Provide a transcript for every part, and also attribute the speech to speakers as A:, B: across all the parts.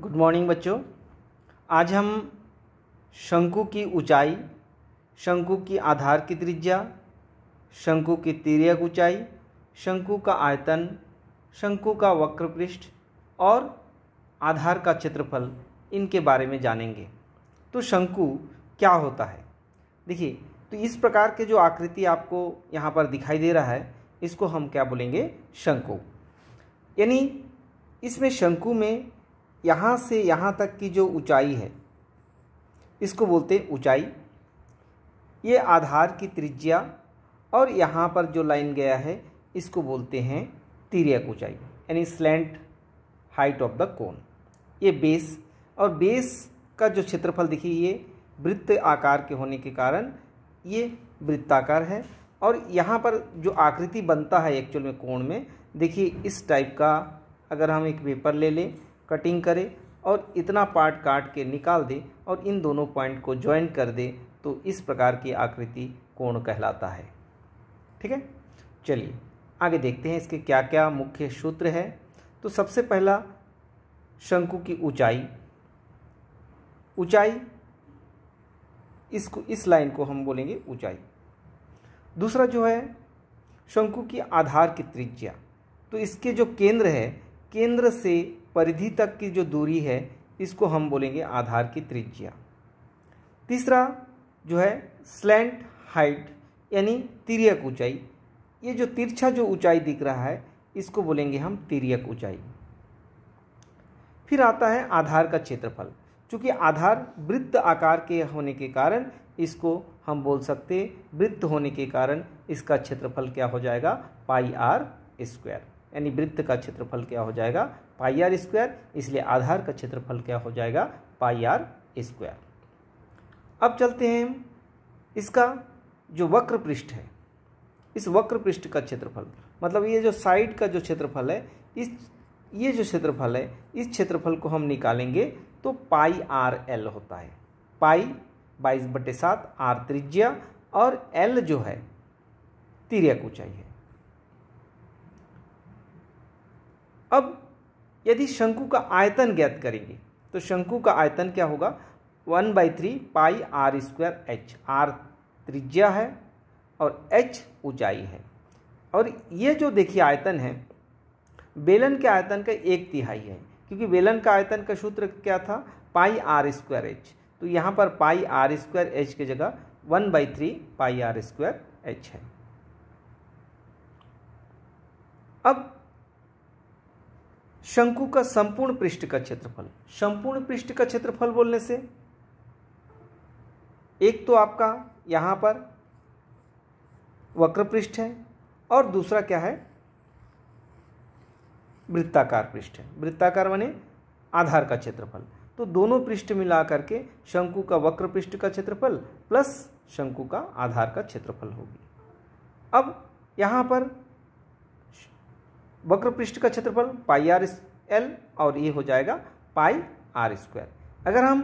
A: good morning बच्चों आज हम शंकु की ऊंचाई शंकु की आधार की त्रिज्या शंकु की तिरक ऊंचाई शंकु का आयतन शंकु का वक्र पृष्ठ और आधार का क्षेत्रफल इनके बारे में जानेंगे तो शंकु क्या होता है देखिए तो इस प्रकार के जो आकृति आपको यहाँ पर दिखाई दे रहा है इसको हम क्या बोलेंगे शंकु यानी इसमें शंकु में यहाँ से यहाँ तक की जो ऊंचाई है इसको बोलते हैं ऊंचाई ये आधार की त्रिज्या और यहाँ पर जो लाइन गया है इसको बोलते हैं तिरक ऊंचाई यानी slant height of the cone ये बेस और बेस का जो क्षेत्रफल देखिए ये वृत्त आकार के होने के कारण ये वृत्ताकार है और यहाँ पर जो आकृति बनता है एक्चुअल में कोण में देखिए इस टाइप का अगर हम एक पेपर ले लें कटिंग करें और इतना पार्ट काट के निकाल दें और इन दोनों पॉइंट को ज्वाइन कर दे तो इस प्रकार की आकृति कोण कहलाता है ठीक है चलिए आगे देखते हैं इसके क्या क्या मुख्य सूत्र है तो सबसे पहला शंकु की ऊंचाई ऊंचाई इसको इस लाइन को हम बोलेंगे ऊंचाई दूसरा जो है शंकु की आधार की त्रिज्या तो इसके जो केंद्र है केंद्र से परिधि तक की जो दूरी है इसको हम बोलेंगे आधार की त्रिज्या तीसरा जो है स्लैंट हाइट यानी तिरक ऊंचाई ये जो तिरछा जो ऊंचाई दिख रहा है इसको बोलेंगे हम तिरक ऊंचाई फिर आता है आधार का क्षेत्रफल चूँकि आधार वृत्त आकार के होने के कारण इसको हम बोल सकते वृत्त होने के कारण इसका क्षेत्रफल क्या हो जाएगा पाई आर स्क्वायर यानी वृत्त का क्षेत्रफल क्या हो जाएगा पाई आर स्क्वायर इसलिए आधार का क्षेत्रफल क्या हो जाएगा पाई आर स्क्वायर अब चलते हैं इसका जो वक्र पृष्ठ है इस वक्र पृष्ठ का क्षेत्रफल मतलब ये जो साइड का जो क्षेत्रफल है इस ये जो क्षेत्रफल है इस क्षेत्रफल को हम निकालेंगे तो पाई आर एल होता है पाई बाईस बटे सात आर त्रिज्या और एल जो है तिरक ऊंचाई है अब यदि शंकु का आयतन ज्ञात करेंगे तो शंकु का आयतन क्या होगा one by three pi r square h r त्रिज्या है और एच ऊंचाई है और ये जो देखिए आयतन है बेलन के आयतन का एक तिहाई है क्योंकि बेलन का आयतन का सूत्र क्या था पाई आर स्क्वायर एच तो यहाँ पर पाई आर स्क्वायर एच की जगह one by three pi r square h है अब शंकु का संपूर्ण पृष्ठ का क्षेत्रफल संपूर्ण पृष्ठ का क्षेत्रफल बोलने से एक तो आपका यहां पर वक्र पृष्ठ है और दूसरा क्या है वृत्ताकार पृष्ठ है वृत्ताकार बने आधार का क्षेत्रफल तो दोनों पृष्ठ मिला करके शंकु का वक्र पृष्ठ का क्षेत्रफल प्लस शंकु का आधार का क्षेत्रफल होगी अब यहां पर वक्र पृष्ठ का क्षेत्रफल पाई आर एल और ये हो जाएगा पाई आर स्क्वायर अगर हम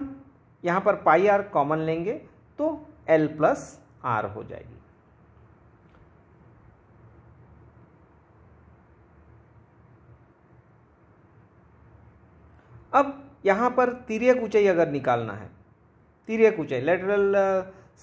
A: यहाँ पर पाई आर कॉमन लेंगे तो एल प्लस आर हो जाएगी अब यहाँ पर तिरक ऊंचाई अगर निकालना है तिरक ऊंचाई लेटरल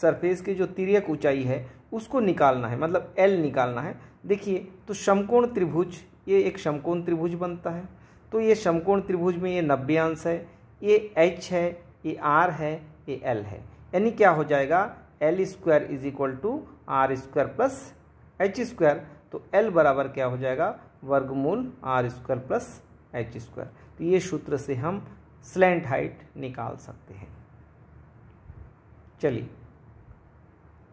A: सरफेस uh, की जो तिरक ऊंचाई है उसको निकालना है मतलब एल निकालना है देखिए तो समकोण त्रिभुज ये एक समकोण त्रिभुज बनता है तो ये समकोण त्रिभुज में ये नब्बे अंश है ये एच है ये आर है ये एल है यानी क्या हो जाएगा l square is equal to r square plus h square तो एल बराबर क्या हो जाएगा वर्गमूल r square plus h square तो ये सूत्र से हम स्लेंट हाइट निकाल सकते हैं चलिए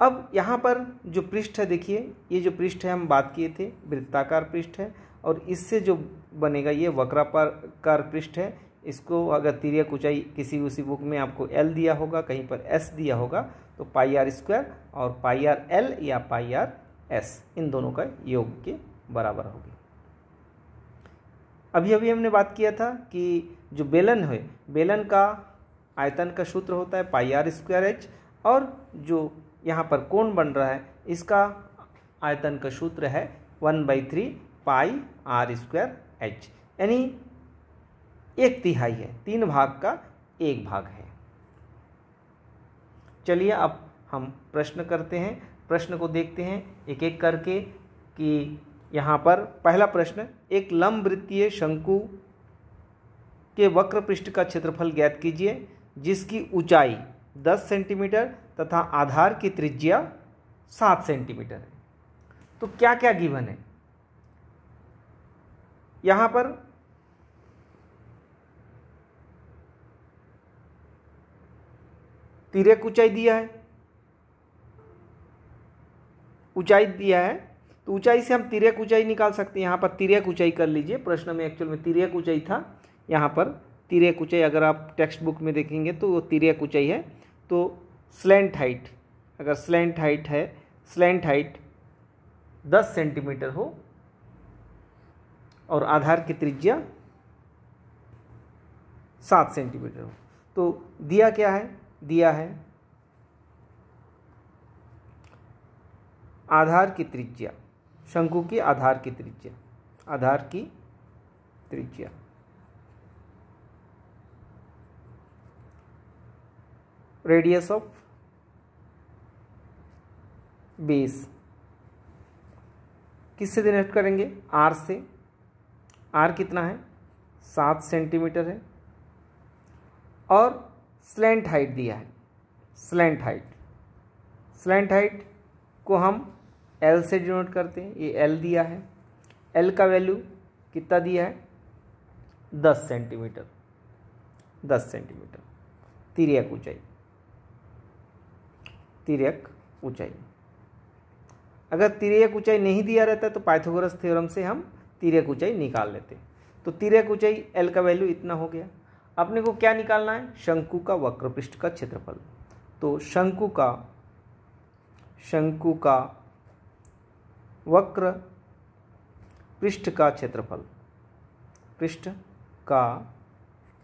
A: अब यहाँ पर जो पृष्ठ है देखिए ये जो पृष्ठ है हम बात किए थे वृत्ताकार पृष्ठ है और इससे जो बनेगा ये वक्राकार पृष्ठ है इसको अगर तिरक ऊंचाई किसी उसी बुक में आपको एल दिया होगा कहीं पर एस दिया होगा तो पाई आर स्क्वायर और पाई आर एल या पाई आर एस इन दोनों का योग के बराबर होगी अभी अभी हमने बात किया था कि जो बेलन है बेलन का आयतन का सूत्र होता है पाई आर स्क्वायर एच और जो यहाँ पर कोण बन रहा है इसका आयतन का सूत्र है one by three pi r square h यानी एक तिहाई है तीन भाग का एक भाग है चलिए अब हम प्रश्न करते हैं प्रश्न को देखते हैं एक एक करके कि यहाँ पर पहला प्रश्न एक लंब वृत्तीय शंकु के वक्र पृष्ठ का क्षेत्रफल ज्ञात कीजिए जिसकी ऊंचाई 10 सेंटीमीटर तथा आधार की त्रिज्या 7 सेंटीमीटर है तो क्या क्या गिवन है यहाँ पर तिर ऊंचाई दिया है ऊंचाई दिया है तो ऊंचाई से हम तिरक ऊंचाई निकाल सकते हैं यहां पर तिरक ऊंचाई कर लीजिए प्रश्न में एक्चुअल में तिरक ऊंचाई था यहां पर तिर ऊंचाई अगर आप टेक्स्ट बुक में देखेंगे तो वो तिर ऊंचाई है तो स्लेंट हाइट अगर स्लेंट हाइट है स्लेंट हाइट दस सेंटीमीटर हो और आधार की त्रिज्या सात सेंटीमीटर हो तो दिया क्या है दिया है आधार की त्रिज्या शंकु की आधार की त्रिज्या आधार की त्रिज्या रेडियस ऑफ बेस किससे डिनोट करेंगे आर से आर कितना है सात सेंटीमीटर है और स्लेंट हाइट दिया है स्लेंट हाइट स्लेंट हाइट को हम एल से डिनोट करते हैं ये एल दिया है एल का वैल्यू कितना दिया है दस सेंटीमीटर दस सेंटीमीटर तिरक ऊंचाई तिरक ऊंचाई अगर तिरक ऊंचाई नहीं दिया रहता तो पाइथागोरस थ्योरम से हम तिरे ऊंचाई निकाल लेते तो तिरे ऊंचाई एल का वैल्यू इतना हो गया अपने को क्या निकालना है शंकु का वक्रपृष्ठ का क्षेत्रफल तो शंकु का शंकु का वक्र पृष्ठ का क्षेत्रफल पृष्ठ का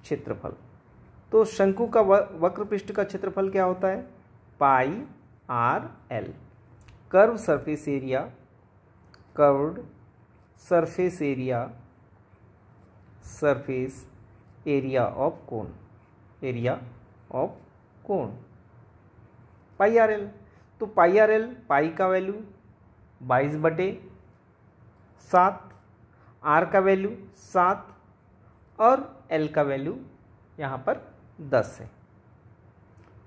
A: क्षेत्रफल तो शंकु का वक्र पृष्ठ का क्षेत्रफल क्या होता है pi r l curve surface area curve surface area surface area of cone area of cone pi r l तो पाई आर एल पाई का वैल्यू बाईस बटे सात आर का वैल्यू सात और एल का वैल्यू यहाँ पर दस है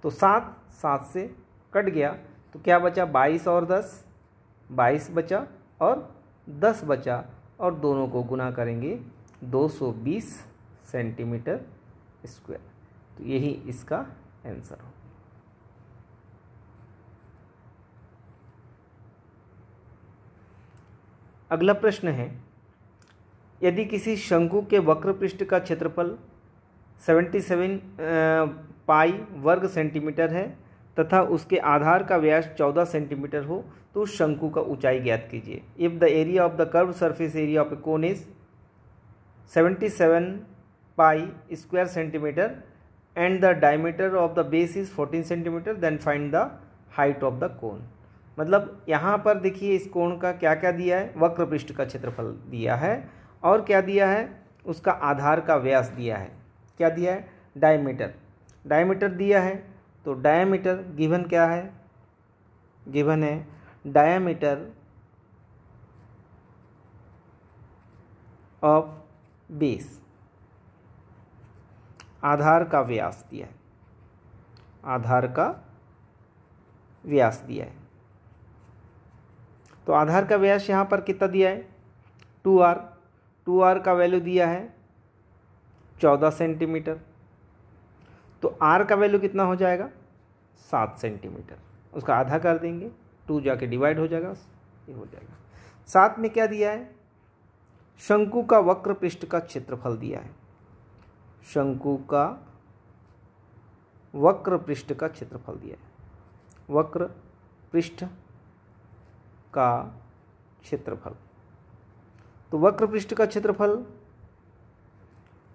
A: तो सात सात से कट गया तो क्या बचा बाईस और दस बाईस बचा और दस बचा और दोनों को गुना करेंगे 220 सेंटीमीटर स्क्वायर तो यही इसका आंसर हो अगला प्रश्न है यदि किसी शंकु के वक्र पृष्ठ का क्षेत्रफल 77 पाई वर्ग सेंटीमीटर है तथा उसके आधार का व्यास 14 सेंटीमीटर हो तो उस शंकु का ऊंचाई ज्ञात कीजिए if the area of the curve surface area of a cone is 77 pi square centimetre and the diameter of the base is 14 centimetre then find the height of the cone मतलब यहाँ पर देखिए इस कोण का क्या क्या दिया है वक्र पृष्ठ का क्षेत्रफल दिया है और क्या दिया है उसका आधार का व्यास दिया है क्या दिया है डायमीटर डायमीटर दिया है तो डायामीटर गिवन क्या है गिवन है डायमीटर ऑफ बेस आधार का व्यास दिया है आधार का व्यास दिया है तो आधार का व्यास यहाँ पर कितना दिया है टू आर टू आर का वैल्यू दिया है चौदह सेंटीमीटर तो आर का वैल्यू कितना हो जाएगा सात सेंटीमीटर उसका आधा कर देंगे टू जाके डिवाइड हो जाएगा ये हो जाएगा साथ में क्या दिया है शंकु का वक्र पृष्ठ का क्षेत्रफल दिया है शंकु का वक्र पृष्ठ का क्षेत्रफल दिया है वक्र पृष्ठ का क्षेत्रफल तो वक्र पृष्ठ का क्षेत्रफल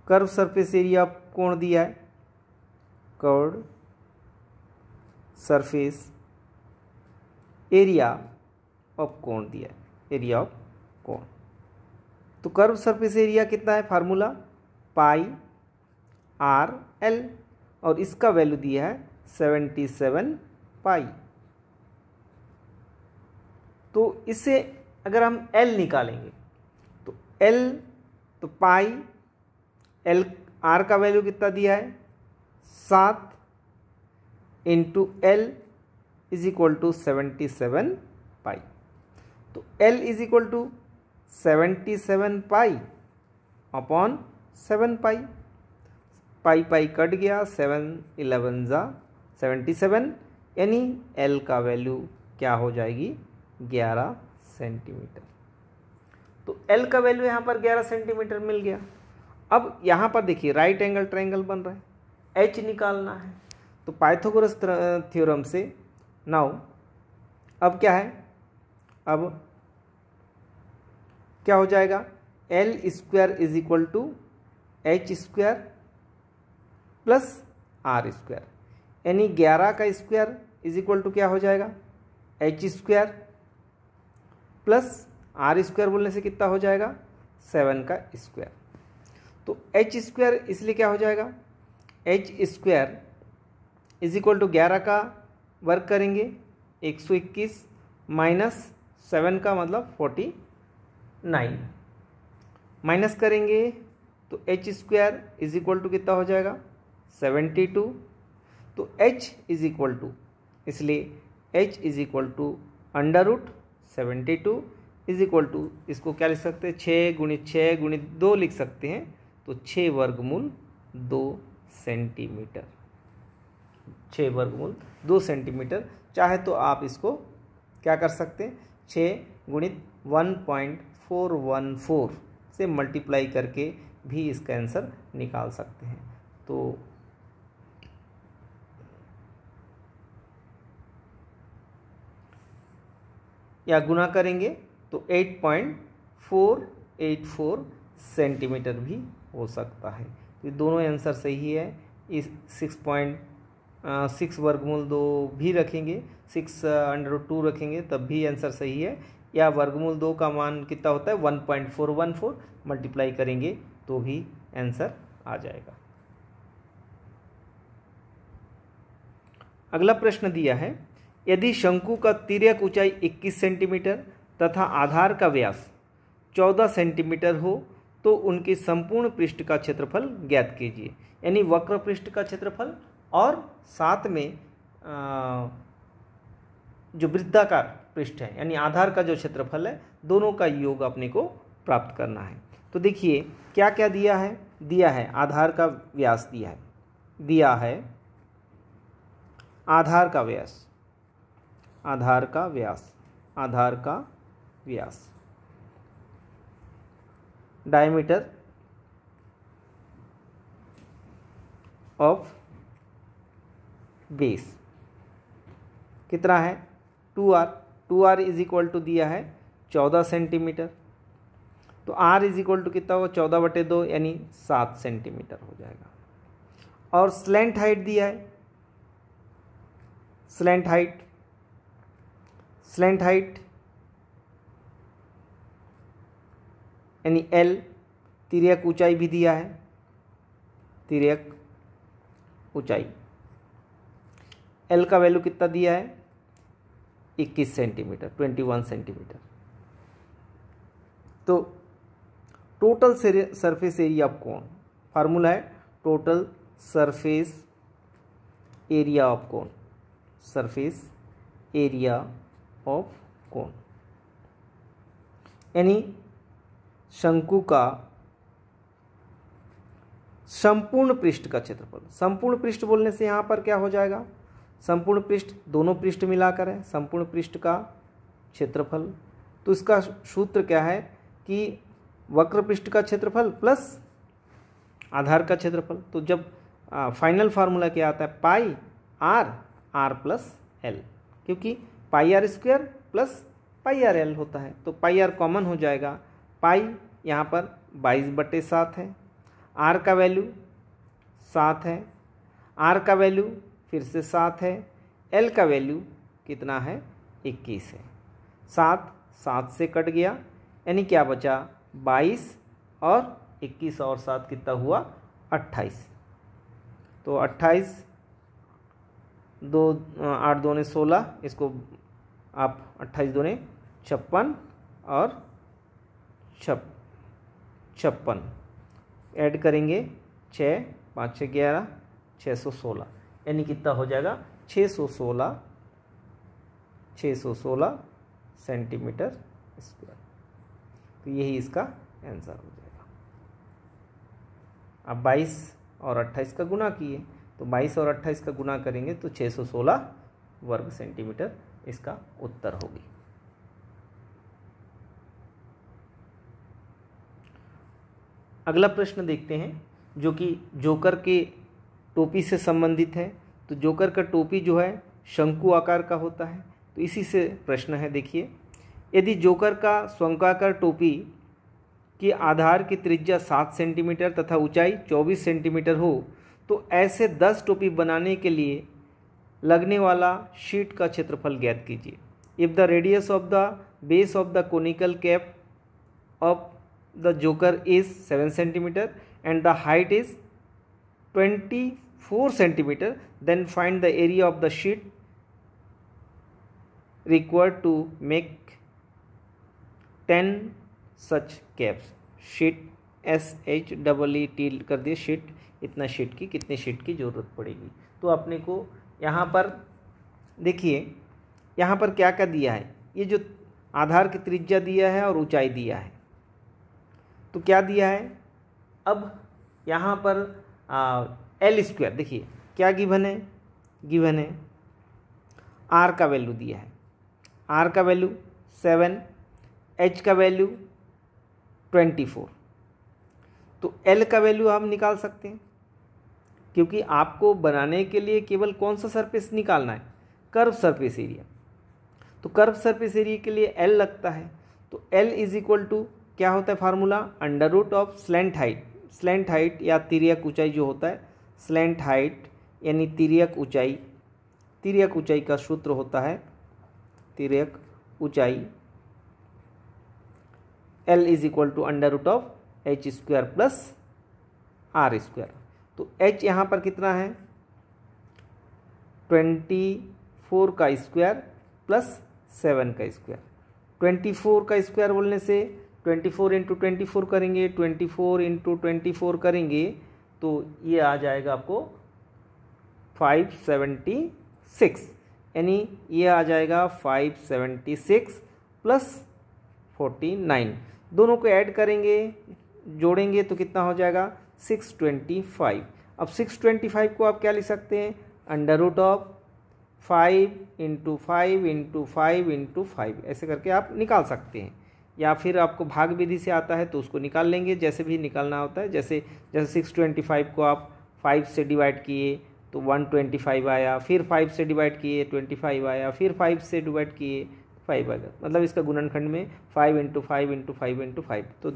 A: कर्व सरफेस एरिया कोण दिया है curve surface area of cone दिया है एरिया ऑफ कोण तो कर्व सरफेस एरिया कितना है फार्मूला पाई आर एल और इसका वैल्यू दिया है सेवेंटी सेवन पाई तो इसे अगर हम एल निकालेंगे तो एल तो पाई एल आर का वैल्यू कितना दिया है सात into l is equal to seventy seven pi तो l is equal to seventy seven pi upon seven pi pi pi cut गया सेवन इलेवन ज़ा सेवेंटी सेवन यानी एल का वैल्यू क्या हो जाएगी ग्यारह सेंटीमीटर तो एल का वैल्यू यहाँ पर ग्यारह सेंटीमीटर मिल गया अब यहाँ पर देखिए राइट एंगल ट्रायंगल बन रहा है एच निकालना है तो पाइथोगोरस थ्योरम से नाउ अब क्या है अब क्या हो जाएगा l square is equal to h square plus r square यानी ग्यारह का स्क्वायर इज इक्वल टू क्या हो जाएगा h square plus r square बोलने से कितना हो जाएगा सेवन का स्क्वायर तो एच स्क्वायर इसलिए क्या हो जाएगा h square is equal to ग्यारह का वर्क करेंगे एक सौ इक्कीस माइनस सेवन का मतलब फोर्टी नाइन माइनस करेंगे तो h square is equal to कितना हो जाएगा सेवेंटी टू तो एच इज इक्वल टू इसलिए h is equal to under root seventy two is equal to इसको क्या लिख सकते हैं छः गुणित छः गुणित दो लिख सकते हैं तो छः वर्गमूल दो सेंटीमीटर छः वर्गमूल दो सेंटीमीटर चाहे तो आप इसको क्या कर सकते हैं छः गुणित one point four one four से मल्टीप्लाई करके भी इसका आंसर निकाल सकते हैं तो या गुना करेंगे तो eight point four eight four centimetre भी हो सकता है तो ये दोनों आंसर सही है इस सिक्स पॉइंट सिक्स वर्गमूल दो भी रखेंगे सिक्स अंडर टू रखेंगे तब भी आंसर सही है या वर्गमूल दो का मान कितना होता है one point four one four multiply करेंगे तो भी आंसर आ जाएगा अगला प्रश्न दिया है यदि शंकु का तिरक ऊंचाई 21 सेंटीमीटर तथा आधार का व्यास 14 सेंटीमीटर हो तो उनके संपूर्ण पृष्ठ का क्षेत्रफल ज्ञात कीजिए यानी वक्र पृष्ठ का क्षेत्रफल और साथ में जो वृद्धाकार पृष्ठ है यानी आधार का जो क्षेत्रफल है दोनों का योग अपने को प्राप्त करना है तो देखिए क्या क्या दिया है दिया है आधार का व्यास दिया है दिया है आधार का व्यास आधार का व्यास आधार का व्यास डायमीटर ऑफ बेस कितना है two r two r is equal to दिया है चौदह सेंटीमीटर तो आर इज इक्वल टू कितना होगा चौदह बटे दो यानी सात सेंटीमीटर हो जाएगा और स्लेंट हाइट दिया है स्लेंट हाइट स्लेंट हाइट यानी एल तिरक ऊंचाई भी दिया है तिरक ऊंचाई एल का वैल्यू कितना दिया है इक्कीस सेंटीमीटर ट्वेंटी वन सेंटीमीटर तो टोटल सरफेस एरिया ऑफ कौन फार्मूला है टोटल सरफेस एरिया ऑफ कौन सरफेस एरिया ऑफ कौन यानी शंकु का संपूर्ण पृष्ठ का क्षेत्रफल संपूर्ण पृष्ठ बोलने से यहाँ पर क्या हो जाएगा संपूर्ण पृष्ठ दोनों पृष्ठ मिलाकर है संपूर्ण पृष्ठ का क्षेत्रफल तो इसका सूत्र क्या है कि वक्र पृष्ठ का क्षेत्रफल प्लस आधार का क्षेत्रफल तो जब आ, फाइनल फार्मूला क्या आता है pi r r plus l क्योंकि pi r square plus pi r l होता है तो पाई आर कॉमन हो जाएगा पाई यहाँ पर बाईस बटे सात है आर का वैल्यू सात है आर का वैल्यू फिर से सात है एल का वैल्यू कितना है इक्कीस है सात सात से कट गया यानी क्या बचा बाईस और इक्कीस और सात कितना हुआ अट्ठाईस तो अट्ठाईस दो आठ दो ने सोलह इसको आप अट्ठाईस दो ने छप्पन और छप छप्पन ऐड करेंगे छः पाँच छः ग्यारह छः सौ सोलह यानी कितना हो जाएगा 616 616 सेंटीमीटर स्क्वायर तो यही इसका आंसर हो जाएगा अब 22 और 28 का गुना किए तो 22 और 28 का गुना करेंगे तो 616 वर्ग सेंटीमीटर इसका उत्तर होगी अगला प्रश्न देखते हैं जो कि जोकर के टोपी से संबंधित है तो जोकर का टोपी जो है शंकु आकार का होता है तो इसी से प्रश्न है देखिए यदि जोकर का स्वंकाकार टोपी के आधार की त्रिज्या सात सेंटीमीटर तथा ऊंचाई चौबीस सेंटीमीटर हो तो ऐसे दस टोपी बनाने के लिए लगने वाला शीट का क्षेत्रफल ज्ञात कीजिए if the radius of the base of the conical cap of the joker is seven centimetre and the height is twenty 4 centimeter then find the area of the sheet required to make 10 such caps sheet S H double E T कर दिए sheet इतना sheet की कितने sheet की ज़रूरत पड़ेगी तो अपने को यहाँ पर देखिए यहाँ पर क्या क्या दिया है ये जो आधार की त्रिज्या दिया है और ऊंचाई दिया है तो क्या दिया है अब यहाँ पर एल स्क्वायर देखिए क्या गिवन है गिवन है आर का वैल्यू दिया है आर का वैल्यू सेवन एच का वैल्यू ट्वेंटी फोर तो एल का वैल्यू आप निकाल सकते हैं क्योंकि आपको बनाने के लिए केवल कौन सा सरफेस निकालना है कर्व सरफेस एरिया तो कर्व सरफेस एरिया के लिए एल लगता है तो एल इज इक्वल टू क्या होता है formula under root of slant height slant height या तिरिया ऊंचाई जो होता है स्लेंट हाइट यानी तिरक ऊंचाई तिरक ऊंचाई का सूत्र होता है तिरक ऊंचाई l is equal to under root of h square plus r square तो एच यहाँ पर कितना है ट्वेंटी फोर का स्क्वायर प्लस सेवन का स्क्वायर ट्वेंटी फोर का स्क्वायर बोलने से twenty four into twenty four करेंगे twenty four into twenty four करेंगे तो ये आ जाएगा आपको 576 यानी ये आ जाएगा 576 प्लस 49 दोनों को ऐड करेंगे जोड़ेंगे तो कितना हो जाएगा 625 अब 625 को आप क्या लिख सकते हैं under root of five into five into five into five ऐसे करके आप निकाल सकते हैं या फिर आपको भाग विधि से आता है तो उसको निकाल लेंगे जैसे भी निकालना होता है जैसे जैसे सिक्स ट्वेंटी फाइव को आप फाइव से डिवाइड किए तो वन ट्वेंटी फाइव आया फिर फाइव से डिवाइड किए ट्वेंटी फाइव आया फिर फाइव से डिवाइड किए फाइव आ गया मतलब इसका गुणनखंड में five into five into five into five तो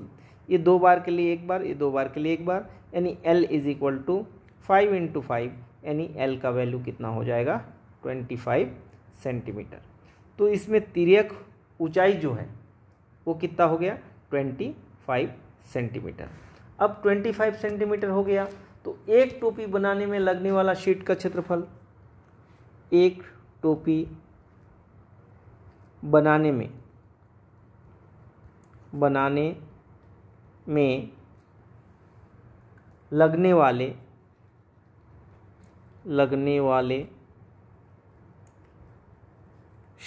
A: ये दो बार के लिए एक बार ये दो बार के लिए एक बार यानी l is equal to five into five यानी एल का वैल्यू कितना हो जाएगा ट्वेंटी फाइव सेंटीमीटर तो इसमें तिरक ऊंचाई जो है वो कितना हो गया ट्वेंटी फाइव सेंटीमीटर अब ट्वेंटी फाइव सेंटीमीटर हो गया तो एक टोपी बनाने में लगने वाला शीट का क्षेत्रफल एक टोपी बनाने में बनाने में लगने वाले लगने वाले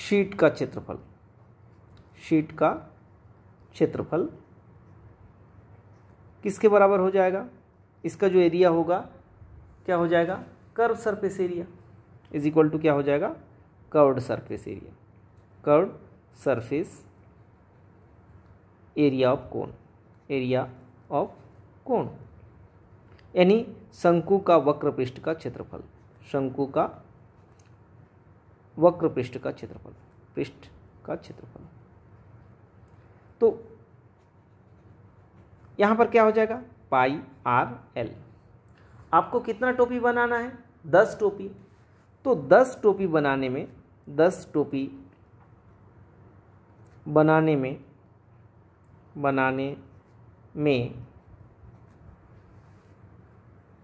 A: शीट का क्षेत्रफल शीट का क्षेत्रफल किसके बराबर हो जाएगा इसका जो एरिया होगा क्या हो जाएगा curve surface area is equal to क्या हो जाएगा curved surface area curved surface area of cone area of cone यानी शंकु का वक्र पृष्ठ का क्षेत्रफल शंकु का वक्र पृष्ठ का क्षेत्रफल पृष्ठ का क्षेत्रफल तो यहाँ पर क्या हो जाएगा पाई आर एल आपको कितना टोपी बनाना है दस टोपी तो दस टोपी बनाने में दस टोपी बनाने में बनाने में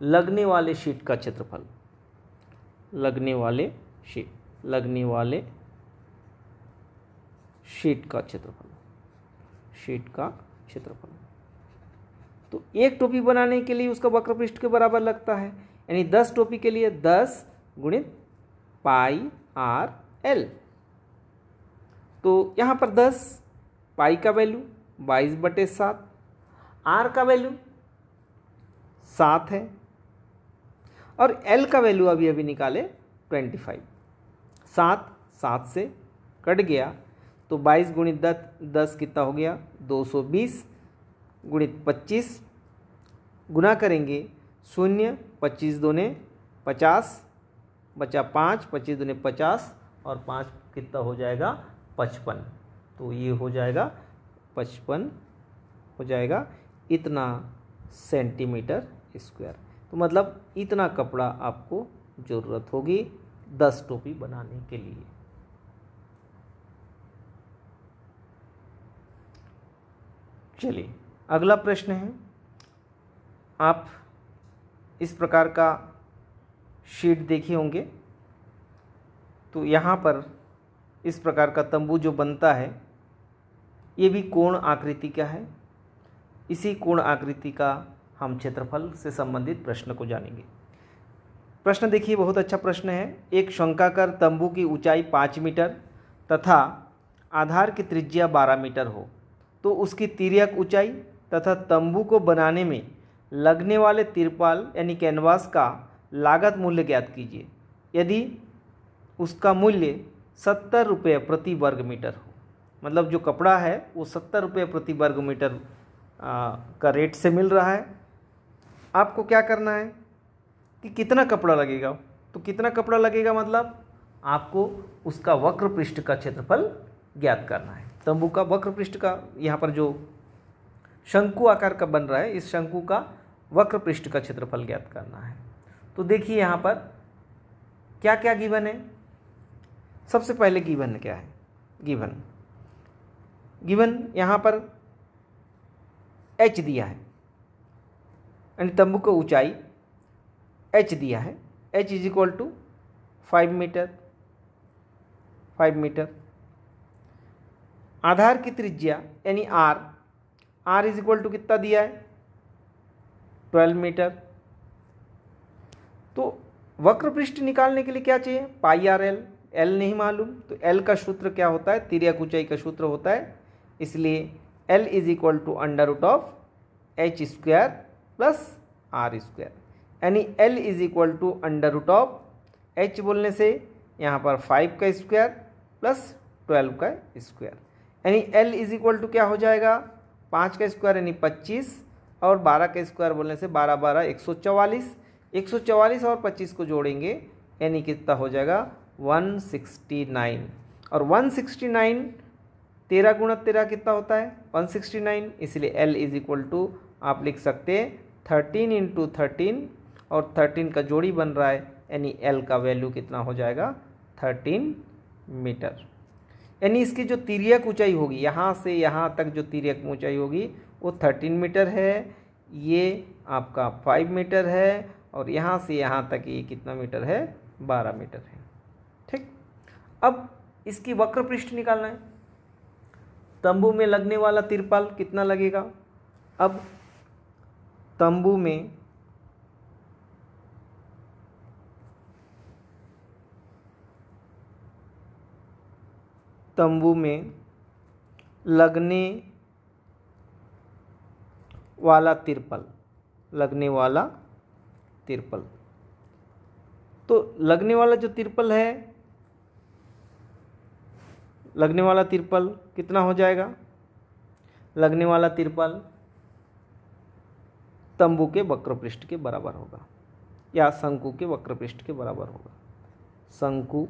A: लगने वाले शीट का क्षेत्रफल लगने वाले शीट लगने वाले शीट का क्षेत्रफल शीट का क्षेत्रफल तो एक टोपी बनाने के लिए उसका वक्र पृष्ठ के बराबर लगता है यानी दस टोपी के लिए दस गुणित पाई आर एल तो यहाँ पर दस पाई का वैल्यू बाईस बटे सात आर का वैल्यू सात है और एल का वैल्यू अभी अभी निकाले ट्वेंटी फाइव सात सात से कट गया तो बाईस गुणित दस दस कितना हो गया दो सौ बीस गुणित पच्चीस गुना करेंगे शून्य पच्चीस दोने पचास बचा पाँच पच्चीस दोने पचास और पाँच कितना हो जाएगा पचपन तो ये हो जाएगा पचपन हो जाएगा इतना सेंटीमीटर स्क्वायर तो मतलब इतना कपड़ा आपको ज़रूरत होगी दस टोपी बनाने के लिए चलिए अगला प्रश्न है आप इस प्रकार का शीट देखे होंगे तो यहाँ पर इस प्रकार का तंबू जो बनता है ये भी कोण आकृति का है इसी कोण आकृति का हम क्षेत्रफल से संबंधित प्रश्न को जानेंगे प्रश्न देखिए बहुत अच्छा प्रश्न है एक शंकाकर तंबू की ऊंचाई पाँच मीटर तथा आधार की त्रिज्या बारह मीटर हो तो उसकी तिरक ऊंचाई तथा तंबू को बनाने में लगने वाले तिरपाल यानी कैनवास का लागत मूल्य ज्ञात कीजिए यदि उसका मूल्य सत्तर रुपये प्रति वर्ग मीटर हो मतलब जो कपड़ा है वो सत्तर रुपये प्रति वर्ग मीटर का रेट से मिल रहा है आपको क्या करना है कि कितना कपड़ा लगेगा तो कितना कपड़ा लगेगा मतलब आपको उसका वक्र पृष्ठ का क्षेत्रफल ज्ञात करना है तंबू का वक्र पृष्ठ का यहाँ पर जो शंकु आकार का बन रहा है इस शंकु का वक्र पृष्ठ का क्षेत्रफल ज्ञात करना है तो देखिए यहाँ पर क्या क्या गिवन है सबसे पहले गिवन क्या है गिवन गिवन यहाँ पर एच दिया है यानी तंबू को ऊंचाई एच दिया है h is equal to five metre five metre आधार की त्रिज्या यानी r r is equal to कितना दिया है ट्वेल्व मीटर तो वक्र पृष्ठ निकालने के लिए क्या चाहिए पाई आर एल एल नहीं मालूम तो एल का सूत्र क्या होता है तिरक ऊंचाई का सूत्र होता है इसलिए l is equal to under root of h square plus r square यानी l is equal to under root of h बोलने से यहाँ पर फाइव का स्क्वायर प्लस ट्वेल्व का स्क्वायर यानी एल इज इक्वल टू क्या हो जाएगा पाँच का स्क्वायर यानी पच्चीस और बारह का स्क्वायर बोलने से बारह बारह एक सौ चवालीस एक सौ चवालीस और पच्चीस को जोड़ेंगे यानी कितना हो जाएगा वन सिक्सटी नाइन और वन सिक्सटी नाइन तेरह गुणा तेरह कितना होता है वन सिक्सटी नाइन इसलिए एल इज इक्वल टू आप लिख सकते हैं थर्टीन इंटू थर्टीन और थर्टीन का जोड़ी बन रहा है यानी एल का वैल्यू कितना हो जाएगा थर्टीन मीटर यानी इसकी जो तिरक ऊंचाई होगी यहाँ से यहाँ तक जो तिरक ऊंचाई होगी वो थर्टीन मीटर है ये आपका फाइव मीटर है और यहाँ से यहाँ तक ये कितना मीटर है बारह मीटर है ठीक अब इसकी वक्र पृष्ठ निकालना है तंबू में लगने वाला तिरपाल कितना लगेगा अब तंबू में तंबू में लगने वाला तिरपल लगने वाला तिरपल तो लगने वाला जो तिरपल है लगने वाला तिरपल कितना हो जाएगा लगने वाला तिरपल तंबू के वक्रपृष्ठ के बराबर होगा या शंकु के वक्रपृष्ठ के बराबर होगा शंकु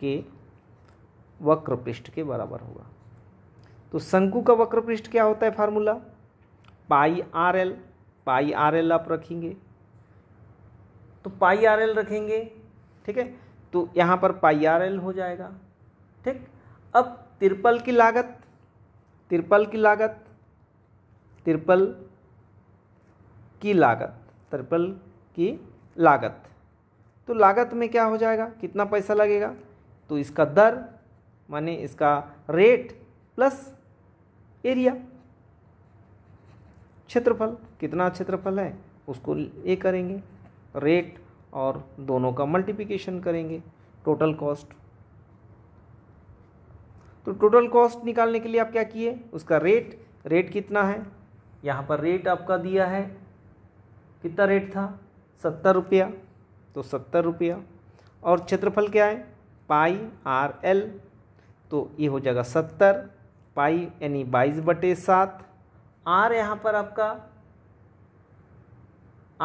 A: के वक्र पृष्ठ के बराबर होगा तो शंकु का वक्र पृष्ठ क्या होता है formula pi r l pi r l आप रखेंगे तो पाई आर एल रखेंगे ठीक है तो यहाँ पर पाई आर एल हो जाएगा ठीक अब तिरपल की लागत तिरपल की लागत तिरपल की लागत तिरपल की लागत तो लागत में क्या हो जाएगा कितना पैसा लगेगा तो इसका दर माने इसका रेट प्लस एरिया क्षेत्रफल कितना क्षेत्रफल है उसको ये करेंगे रेट और दोनों का मल्टीप्लिकेशन करेंगे टोटल कॉस्ट तो टोटल कॉस्ट निकालने के लिए आप क्या किए उसका रेट रेट कितना है यहाँ पर रेट आपका दिया है कितना रेट था सत्तर रुपया तो सत्तर रुपया और क्षेत्रफल क्या है पाई आर एल तो ये हो जाएगा सत्तर पाई यानी बाईस बटे सात आर यहाँ पर आपका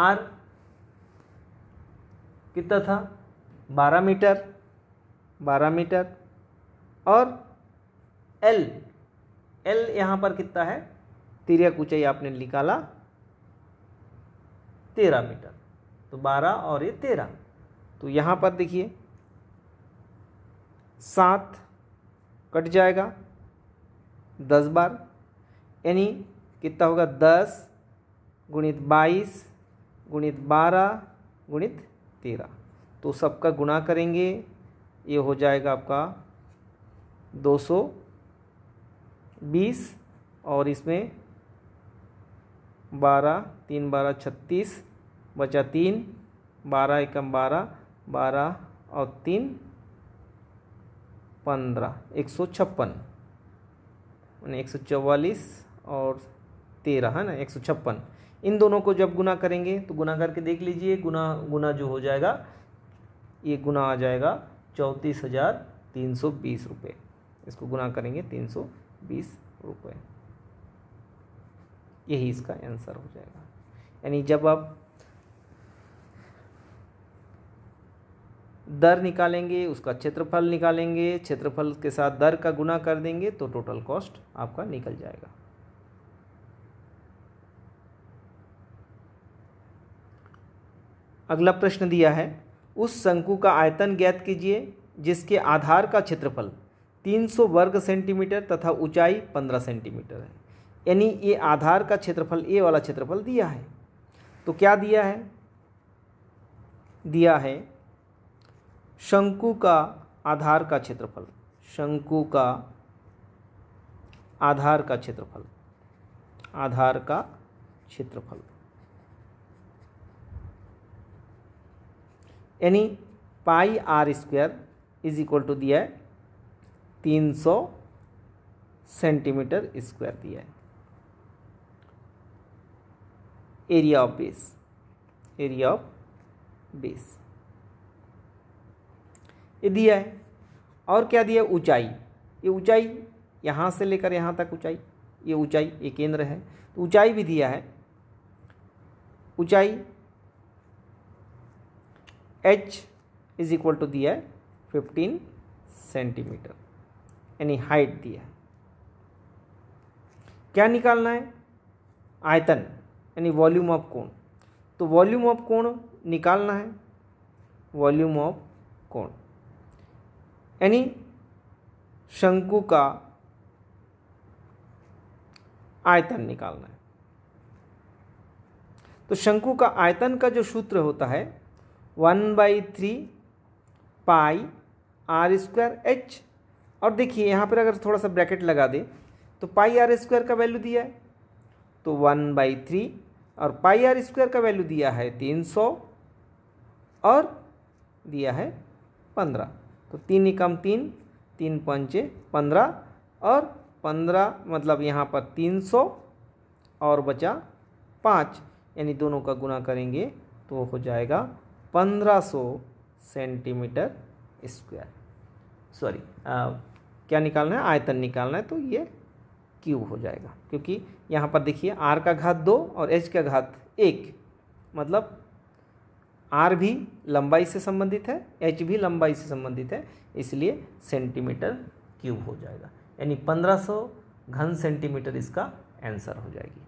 A: आर कितना था बारह मीटर बारह मीटर और एल एल यहाँ पर कितना है तिरक ऊंचाई आपने निकाला तेरह मीटर तो बारह और ये तेरह तो यहाँ पर देखिए सात कट जाएगा दस बार यानी कितना होगा दस गुणित बाईस गुणित बारह गुणित तेरह तो सबका गुणा करेंगे ये हो जाएगा आपका दो सौ बीस और इसमें बारह तीन बारह छत्तीस बचा तीन बारह एकम बारह बारह और तीन पंद्रह एक सौ छप्पन एक सौ चवालीस और तेरह है ना एक सौ छप्पन इन दोनों को जब गुना करेंगे तो गुना करके देख लीजिए गुना गुना जो हो जाएगा ये गुना आ जाएगा चौंतीस हज़ार तीन सौ बीस रुपये इसको गुना करेंगे तीन सौ बीस रुपये यही इसका आंसर हो जाएगा यानी जब आप दर निकालेंगे उसका क्षेत्रफल निकालेंगे क्षेत्रफल के साथ दर का गुना कर देंगे तो टोटल कॉस्ट आपका निकल जाएगा अगला प्रश्न दिया है उस शंकु का आयतन ज्ञात कीजिए जिसके आधार का क्षेत्रफल 300 वर्ग सेंटीमीटर तथा ऊंचाई 15 सेंटीमीटर है यानी ये आधार का क्षेत्रफल ए वाला क्षेत्रफल दिया है तो क्या दिया है दिया है शंकु का आधार का क्षेत्रफल शंकु का आधार का क्षेत्रफल आधार का क्षेत्रफल यानी pi r square is equal to दिया है तीन सौ सेंटीमीटर स्क्वायर दिया है area of base area of base ये दिया है और क्या दिया ऊंचाई ये ऊंचाई यहाँ से लेकर यहाँ तक ऊंचाई ये ऊंचाई ये केंद्र है तो ऊंचाई भी दिया है ऊंचाई एच इज इक्वल टू दिया है फिफ्टीन सेंटीमीटर यानी हाइट दिया है क्या निकालना है आयतन यानी वॉल्यूम ऑफ कोण तो वॉल्यूम ऑफ कोण निकालना है वॉल्यूम ऑफ कोण यानी शंकु का आयतन निकालना है तो शंकु का आयतन का जो सूत्र होता है one by three pi r square h और देखिए यहाँ पर अगर थोड़ा सा ब्रैकेट लगा दे तो पाई आर स्क्वायर का वैल्यू दिया है तो वन बाई थ्री और पाई आर स्क्वायर का वैल्यू दिया है तीन सौ और दिया है पंद्रह तो तीन एकम तीन तीन पंचे पंद्रह और पंद्रह मतलब यहाँ पर तीन सौ और बचा पाँच यानी दोनों का गुना करेंगे तो हो जाएगा पंद्रह सौ सेंटीमीटर स्क्वायर सॉरी क्या निकालना है आयतन निकालना है तो ये क्यूब हो जाएगा क्योंकि यहाँ पर देखिए आर का घात दो और एच का घात एक मतलब आर भी लंबाई से संबंधित है एच भी लंबाई से संबंधित है इसलिए सेंटीमीटर क्यूब हो जाएगा यानी 1500 घन सेंटीमीटर इसका आंसर हो जाएगी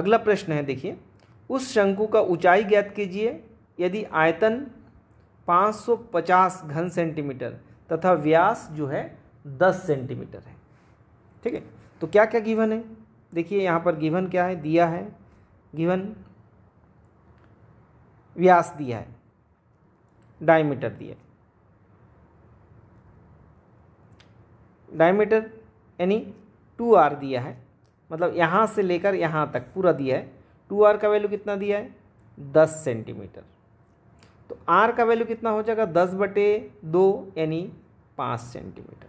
A: अगला प्रश्न है देखिए उस शंकु का ऊंचाई ज्ञात कीजिए यदि आयतन 550 घन सेंटीमीटर तथा व्यास जो है 10 सेंटीमीटर है ठीक है तो क्या क्या गिवन है देखिए यहाँ पर गिवन क्या है दिया है गिवन व्यास दिया है डायमीटर दिया है डायमीटर यानी टू आर दिया है मतलब यहाँ से लेकर यहाँ तक पूरा दिया है टू आर का वैल्यू कितना दिया है दस सेंटीमीटर तो आर का वैल्यू कितना हो जाएगा दस बटे दो यानी पाँच सेंटीमीटर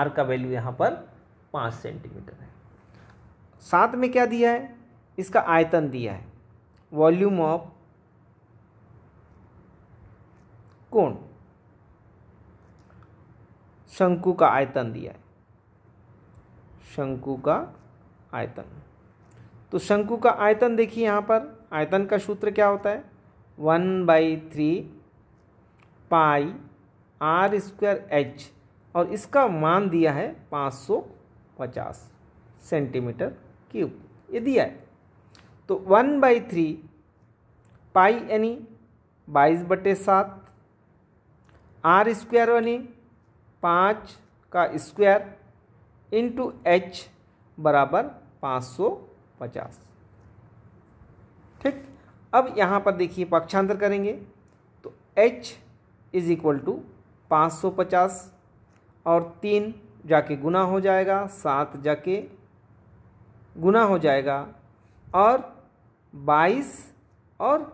A: आर का वैल्यू यहाँ पर पाँच सेंटीमीटर है साथ में क्या दिया है इसका आयतन दिया है वॉल्यूम ऑफ कोण शंकु का आयतन दिया है शंकु का आयतन तो शंकु का आयतन देखिए यहाँ पर आयतन का सूत्र क्या होता है one by three pi r square h और इसका मान दिया है पाँच सौ पचास सेंटीमीटर क्यूब ये दिया है तो वन बाई थ्री पाई यानी बाईस बटे सात आर स्क्वायर यानी पाँच का स्क्वायर इंटू एच बराबर पाँच सौ पचास ठीक अब यहाँ पर देखिए पक्षांतर करेंगे तो एच इज इक्वल टू पाँच सौ पचास और तीन जाके गुना हो जाएगा सात जाके गुना हो जाएगा और बाईस और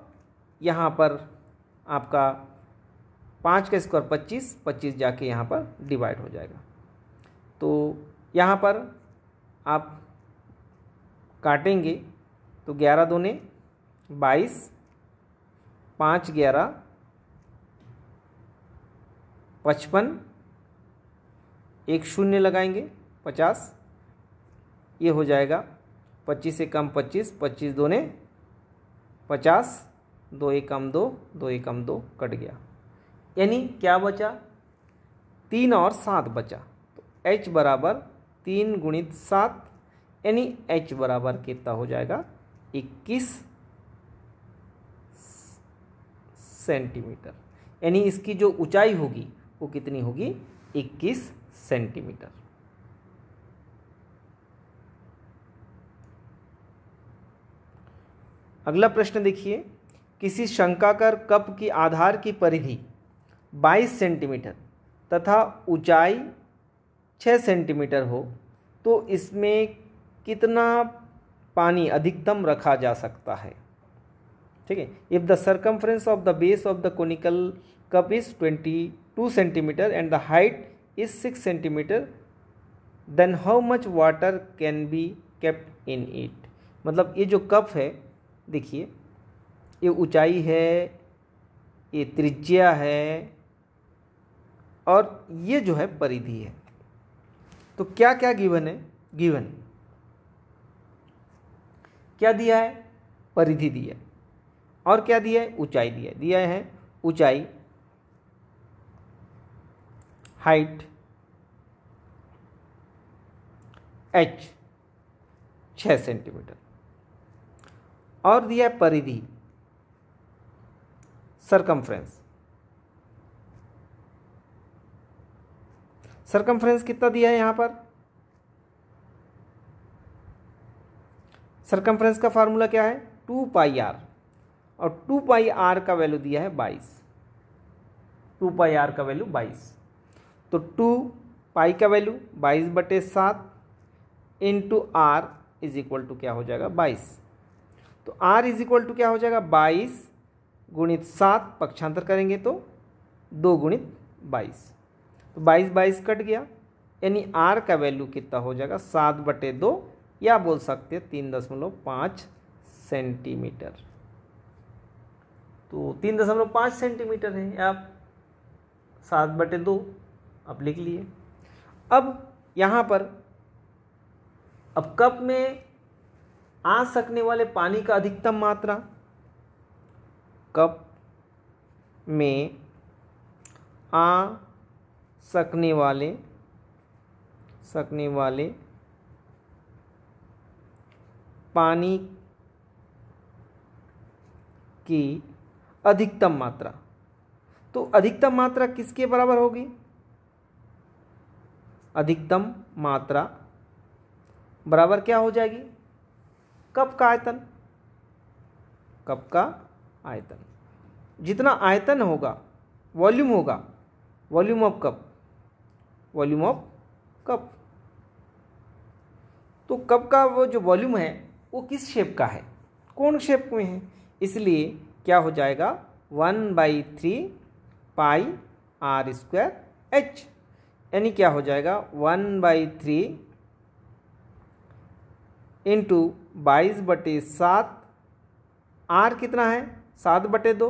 A: यहाँ पर आपका पाँच का स्क्वायर पच्चीस पच्चीस जाके यहाँ पर डिवाइड हो जाएगा तो यहाँ पर आप काटेंगे तो ग्यारह दोने बाईस पाँच ग्यारह पचपन एक शून्य लगाएंगे पचास ये हो जाएगा पच्चीस से कम पच्चीस पच्चीस दोने पचास दो एकम दो दो एकम दो कट गया यानी क्या बचा तीन और सात बचा तो एच बराबर तीन गुणित सात यानी एच बराबर कितना हो जाएगा इक्कीस सेंटीमीटर यानी इसकी जो ऊंचाई होगी वो कितनी होगी इक्कीस सेंटीमीटर अगला प्रश्न देखिए किसी शंकाकर कप की आधार की परिधि 22 सेंटीमीटर तथा ऊंचाई 6 सेंटीमीटर हो तो इसमें कितना पानी अधिकतम रखा जा सकता है ठीक है if the circumference of the base of the conical cup is twenty two centimetre and the height is six centimetre then how much water can be kept in it मतलब ये जो कप है देखिए ये ऊंचाई है ये त्रिज्या है और ये जो है परिधि है तो क्या क्या गिवन है गिवन क्या दिया है परिधि दिया और क्या दिया है ऊंचाई दिया दिया है ऊंचाई हाइट एच छः सेंटीमीटर और दिया है परिधि सरकमफ्रेंस सरकमफ्रेंस कितना दिया है यहां पर सरकमफ्रेंस का फार्मूला क्या है टू पाई आर और टू पाई आर का वैल्यू दिया है बाईस टू पाई आर का वैल्यू बाईस तो टू पाई का वैल्यू बाईस बटे सात into r is equal to क्या हो जाएगा बाईस तो आर इज इक्वल टू क्या हो जाएगा बाईस गुणित सात पक्षांतर करेंगे तो दो गुणित बाईस तो बाईस बाईस कट गया यानी आर का वैल्यू कितना हो जाएगा सात बटे दो या बोल सकते हैं तीन दशमलव पाँच सेंटीमीटर तो तीन दशमलव पाँच सेंटीमीटर है आप सात बटे दो आप लिख लिए अब यहाँ पर अब कप में आ सकने वाले पानी का अधिकतम मात्रा कप में आ सकने वाले सकने वाले पानी की अधिकतम मात्रा तो अधिकतम मात्रा किसके बराबर होगी अधिकतम मात्रा बराबर क्या हो जाएगी कप का आयतन कप का आयतन जितना आयतन होगा वॉल्यूम होगा volume of cup volume of cup तो कप का वो जो वॉल्यूम है वो किस शेप का है कौन शेप में है इसलिए क्या हो जाएगा one by three pi r square h यानी क्या हो जाएगा वन बाई थ्री इंटू बाईस बटे सात आर कितना है सात बटे दो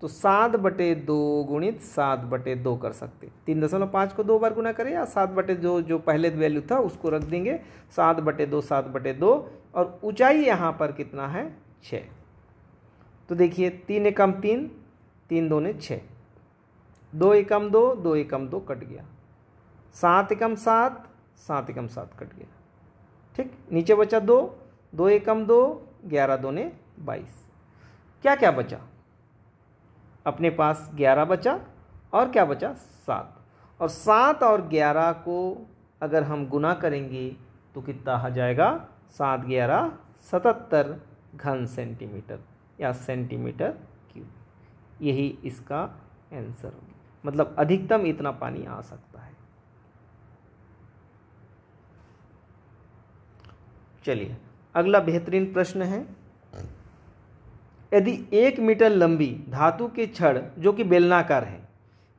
A: तो सात बटे दो गुणित सात बटे दो कर सकते तीन दशमलव पाँच को दो बार गुना करें या सात बटे दो जो पहले वैल्यू था उसको रख देंगे सात बटे दो सात बटे दो और ऊंचाई यहाँ पर कितना है छः तो देखिए तीन एकम तीन तीन दो ने छः दो एकम दो दो एकम दो कट गया सात एकम सात सात एकम सात कट गया ठीक नीचे बचा दो दो एकम दो ग्यारह दो ने बाईस क्या क्या बचा अपने पास ग्यारह बचा और क्या बचा सात और सात और ग्यारह को अगर हम गुना करेंगे तो कितना आ जाएगा सात ग्यारह सतहत्तर घन सेंटीमीटर या सेंटीमीटर क्यूब यही इसका आंसर होगा मतलब अधिकतम इतना पानी आ सकता है चलिए अगला बेहतरीन प्रश्न है यदि एक मीटर लंबी धातु की छड़ जो कि बेलनाकार है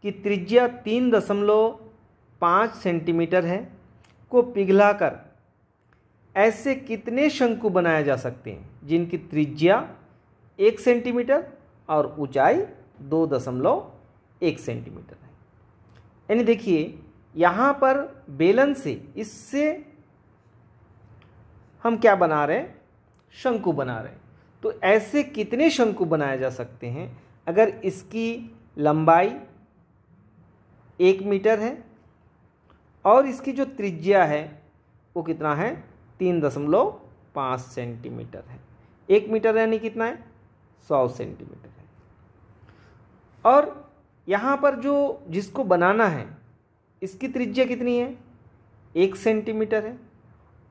A: कि त्रिज्या तीन दशमलव पाँच सेंटीमीटर है को पिघलाकर ऐसे कितने शंकु बनाए जा सकते हैं जिनकी त्रिज्या एक सेंटीमीटर और ऊंचाई दो दशमलव एक सेंटीमीटर है यानी देखिए यहाँ पर बेलन से इससे हम क्या बना रहे हैं शंकु बना रहे हैं तो ऐसे कितने शंकु बनाए जा सकते हैं अगर इसकी लंबाई एक मीटर है और इसकी जो त्रिज्या है वो कितना है तीन दशमलव पाँच सेंटीमीटर है एक मीटर यानी कितना है सौ सेंटीमीटर है और यहाँ पर जो जिसको बनाना है इसकी त्रिज्या कितनी है एक सेंटीमीटर है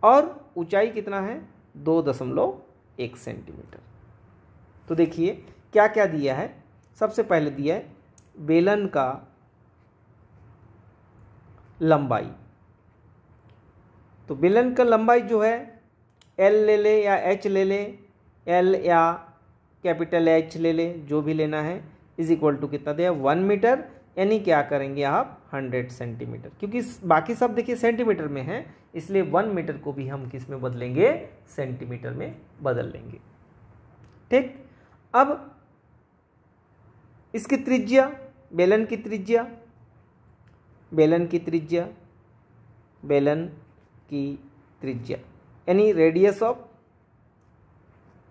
A: और ऊंचाई कितना है दो दशमलव एक सेंटीमीटर तो देखिए क्या क्या दिया है सबसे पहले दिया है बेलन का लंबाई तो बेलन का लंबाई जो है एल ले ले या एच ले ले एल या कैपिटल एच ले ले जो भी लेना है इज इक्वल टू कितना दिया वन मीटर यानी क्या करेंगे आप हंड्रेड सेंटीमीटर क्योंकि बाकी सब देखिए सेंटीमीटर में है इसलिए वन मीटर को भी हम किस में बदलेंगे सेंटीमीटर में बदल लेंगे ठीक अब इसकी त्रिज्या बेलन की त्रिज्या बेलन की त्रिज्या बेलन की त्रिज्या यानी radius of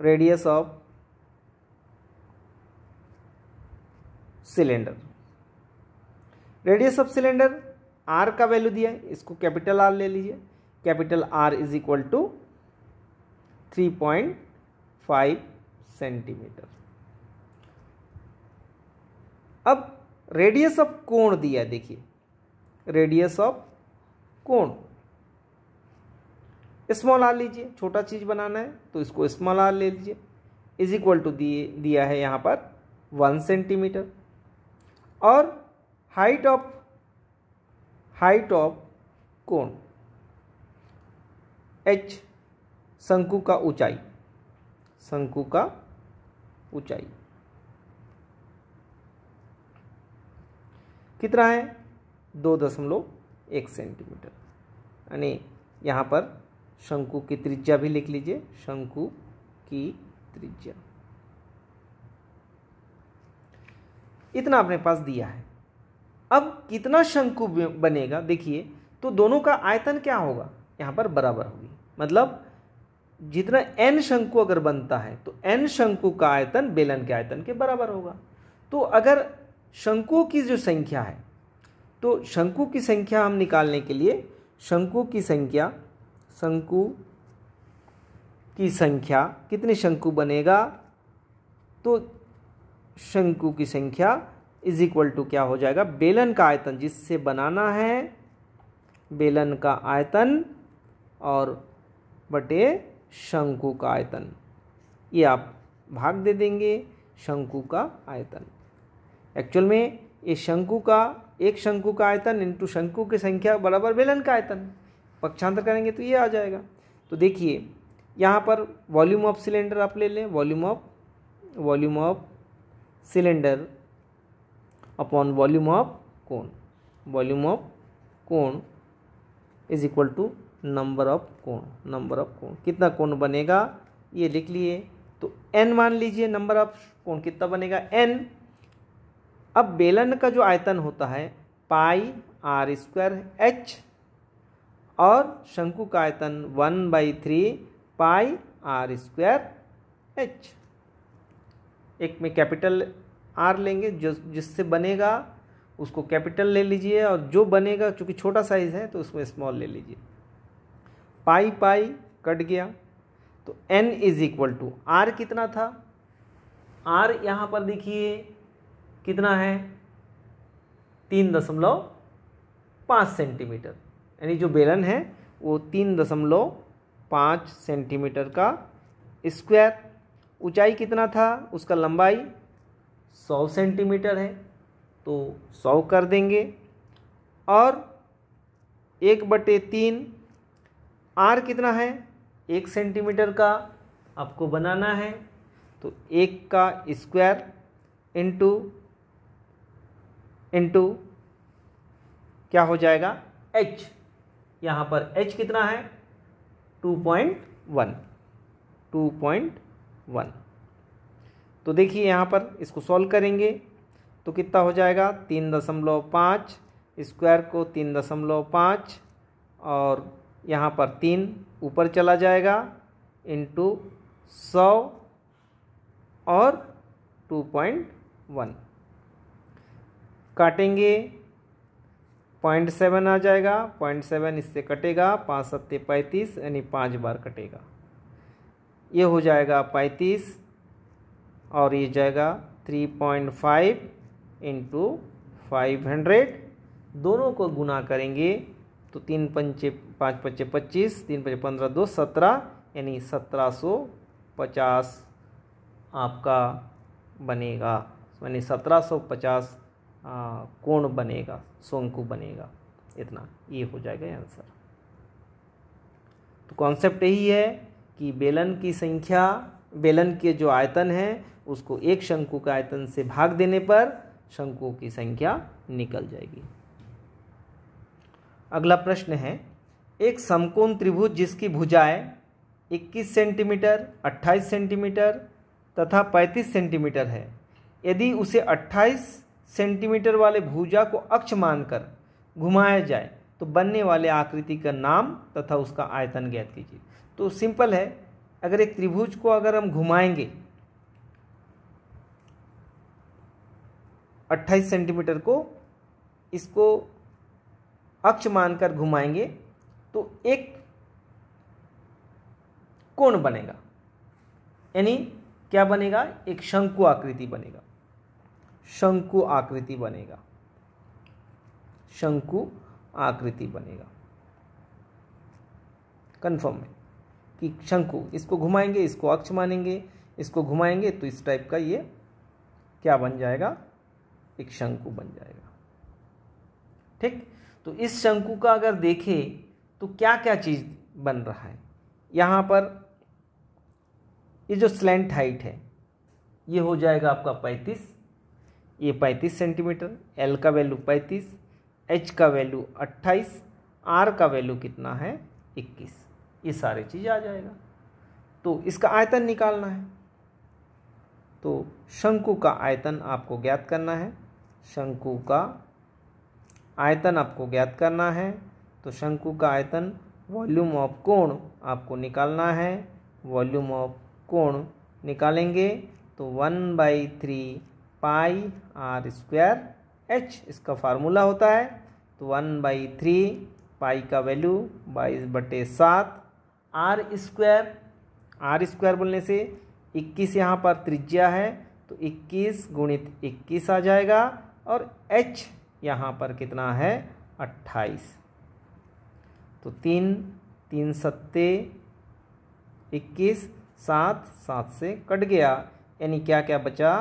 A: radius of cylinder radius of cylinder r का वैल्यू दिया है इसको कैपिटल आर ले लीजिए capital R is equal to three point five centimetre अब रेडियस ऑफ कोण दिया देखिए radius of cone small r लीजिए छोटा चीज बनाना है तो इसको स्मॉल आर ले लीजिए इज इक्वल टू दिए दिया है यहाँ पर वन सेंटीमीटर और height of height of cone h शंकु का ऊंचाई शंकु का ऊंचाई कितना है दो दशमलव एक सेंटीमीटर यानी यहाँ पर शंकु की त्रिज्या भी लिख लीजिए शंकु की त्रिज्या इतना अपने पास दिया है अब कितना शंकु बनेगा देखिए तो दोनों का आयतन क्या होगा यहाँ पर बराबर होगी मतलब जितना एन शंकु अगर बनता है तो एन शंकु का आयतन बेलन के आयतन के बराबर होगा तो अगर शंकुओं की जो संख्या है तो शंकु की संख्या हम निकालने के लिए शंकु की संख्या शंकु की संख्या कितने शंकु बनेगा तो शंकु की संख्या इज इक्वल टू क्या हो जाएगा बेलन का आयतन जिससे बनाना है बेलन का आयतन और बटे शंकु का आयतन ये आप भाग दे देंगे शंकु का आयतन एक्चुअल में ये शंकु का एक शंकु का आयतन इंटू शंकु की संख्या बराबर बेलन का आयतन पक्षांतर करेंगे तो ये आ जाएगा तो देखिए यहाँ पर वॉल्यूम ऑफ सिलेंडर आप ले लें volume of volume of cylinder upon volume of cone volume of cone is equal to number of cone number of cone कितना कोन बनेगा ये लिख लिए तो एन मान लीजिए नंबर ऑफ कोन कितना बनेगा एन अब बेलन का जो आयतन होता है पाई आर स्क्वायर एच और शंकु का आयतन one by three pi r square h एक में कैपिटल आर लेंगे जो जिससे बनेगा उसको कैपिटल ले लीजिए और जो बनेगा चूँकि छोटा साइज़ है तो उसमें स्मॉल ले लीजिए पाई पाई कट गया तो n is equal to r कितना था आर यहाँ पर देखिए कितना है तीन दशमलव पाँच सेंटीमीटर यानी जो बेलन है वो तीन दशमलव पाँच सेंटीमीटर का स्क्वायर ऊंचाई कितना था उसका लंबाई सौ सेंटीमीटर है तो सौ कर देंगे और एक बटे तीन आर कितना है एक सेंटीमीटर का आपको बनाना है तो एक का स्क्वायर इंटू इंटू क्या हो जाएगा एच यहाँ पर एच कितना है two point one two point one तो देखिए यहाँ पर इसको सॉल्व करेंगे तो कितना हो जाएगा तीन दशमलव पाँच स्क्वायर को तीन दशमलव पाँच और यहाँ पर तीन ऊपर चला जाएगा इंटू सौ और टू पॉइंट वन काटेंगे पॉइंट सेवन आ जाएगा पॉइंट सेवन इससे कटेगा पाँच सत्ते पैंतीस यानी पाँच बार कटेगा ये हो जाएगा पैंतीस और ये जाएगा three point five into five hundred दोनों को गुना करेंगे तो तीन पंचे पाँच पच्चे पच्चीस तीन पंचे पंद्रह दो सत्रह यानी सत्रह सौ पचास आपका बनेगा यानी सत्रह सौ पचास कोण बनेगा सोंकु बनेगा इतना ये हो जाएगा आंसर तो कॉन्सेप्ट यही है कि बेलन की संख्या बेलन के जो आयतन है उसको एक शंकु का आयतन से भाग देने पर शंकुओं की संख्या निकल जाएगी अगला प्रश्न है एक समकोण त्रिभुज जिसकी भुजाएं 21 सेंटीमीटर 28 सेंटीमीटर तथा 35 सेंटीमीटर है यदि उसे 28 सेंटीमीटर वाले भुजा को अक्ष मानकर घुमाया जाए तो बनने वाले आकृति का नाम तथा उसका आयतन ज्ञात कीजिए तो सिंपल है अगर एक त्रिभुज को अगर हम घुमाएंगे 28 सेंटीमीटर को इसको अक्ष मानकर घुमाएंगे तो एक कोण बनेगा यानी क्या बनेगा एक शंकु आकृति बनेगा शंकु आकृति बनेगा शंकु आकृति बनेगा कन्फर्म है कि शंकु इसको घुमाएंगे इसको अक्ष मानेंगे इसको घुमाएंगे तो इस टाइप का ये क्या बन जाएगा एक शंकु बन जाएगा ठीक तो इस शंकु का अगर देखें तो क्या क्या चीज़ बन रहा है यहाँ पर ये जो स्लेंट हाइट है ये हो जाएगा आपका पैंतीस ये पैंतीस सेंटीमीटर एल का वैल्यू पैंतीस एच का वैल्यू अट्ठाईस आर का वैल्यू कितना है इक्कीस ये सारे चीज़ आ जाएगा तो इसका आयतन निकालना है तो शंकु का आयतन आपको ज्ञात करना है शंकु का आयतन आपको ज्ञात करना है तो शंकु का आयतन वॉल्यूम ऑफ कोण आपको निकालना है वॉल्यूम ऑफ कोण निकालेंगे तो one by three pi r square h इसका फार्मूला होता है तो वन बाई थ्री पाई का वैल्यू बाईस बटे सात आर स्क्वायर आर स्क्वायर बोलने से इक्कीस यहाँ पर त्रिज्या है तो इक्कीस गुणित इक्कीस आ जाएगा और एच यहाँ पर कितना है अट्ठाईस तो तीन तीन सत्ते इक्कीस सात सात से कट गया यानी क्या क्या बचा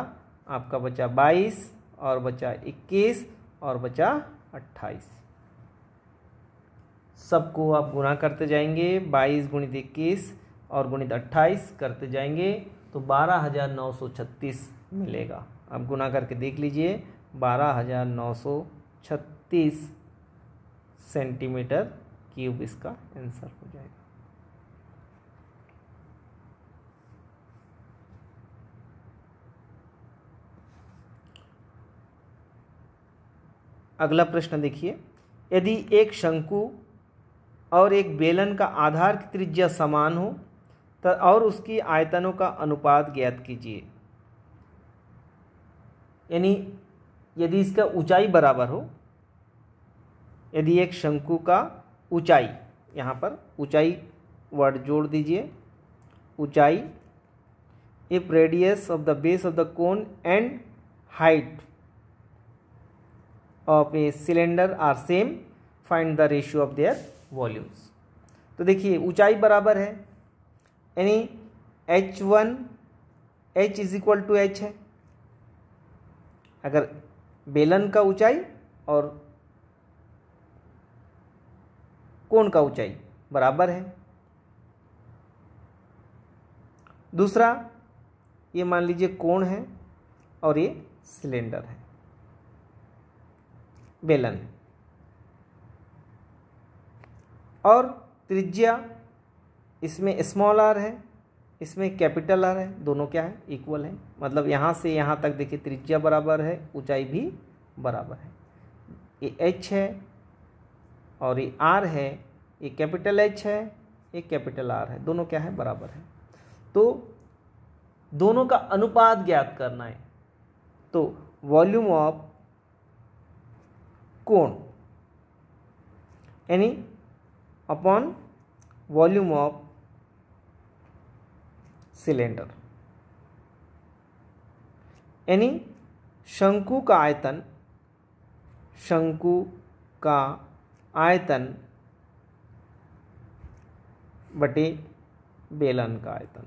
A: आपका बचा बाईस और बचा इक्कीस और बचा अट्ठाईस सबको आप गुना करते जाएंगे बाईस गुणित इक्कीस और गुणित अट्ठाईस करते जाएंगे तो बारह हज़ार नौ सौ छत्तीस मिलेगा आप गुना करके देख लीजिए बारह हज़ार नौ सौ छत्तीस सेंटीमीटर क्यूब इसका आंसर हो जाएगा अगला प्रश्न देखिए यदि एक शंकु और एक बेलन का आधार की त्रिज्या समान हो तो और उसकी आयतनों का अनुपात ज्ञात कीजिए यानी यदि इसका ऊंचाई बराबर हो यदि एक शंकु का ऊंचाई यहाँ पर ऊंचाई वर्ड जोड़ दीजिए ऊंचाई if radius of the base of the cone and height of a cylinder are same find the ratio of their volumes तो देखिए ऊंचाई बराबर है यानी h one h is equal to h है अगर बेलन का ऊंचाई और कोण का ऊंचाई बराबर है दूसरा ये मान लीजिए कोण है और ये सिलेंडर है बेलन है और त्रिज्या इसमें स्मॉल आर है इसमें कैपिटल आर है दोनों क्या है इक्वल है मतलब यहाँ से यहाँ तक देखिए त्रिज्या बराबर है ऊंचाई भी बराबर है ये एच है और ये आर है ये कैपिटल एच है ये कैपिटल आर है दोनों क्या है बराबर है तो दोनों का अनुपात ज्ञात करना है तो वॉल्यूम ऑफ कोण यानी upon volume of सिलेंडर यानी शंकु का आयतन शंकु का आयतन बटे बेलन का आयतन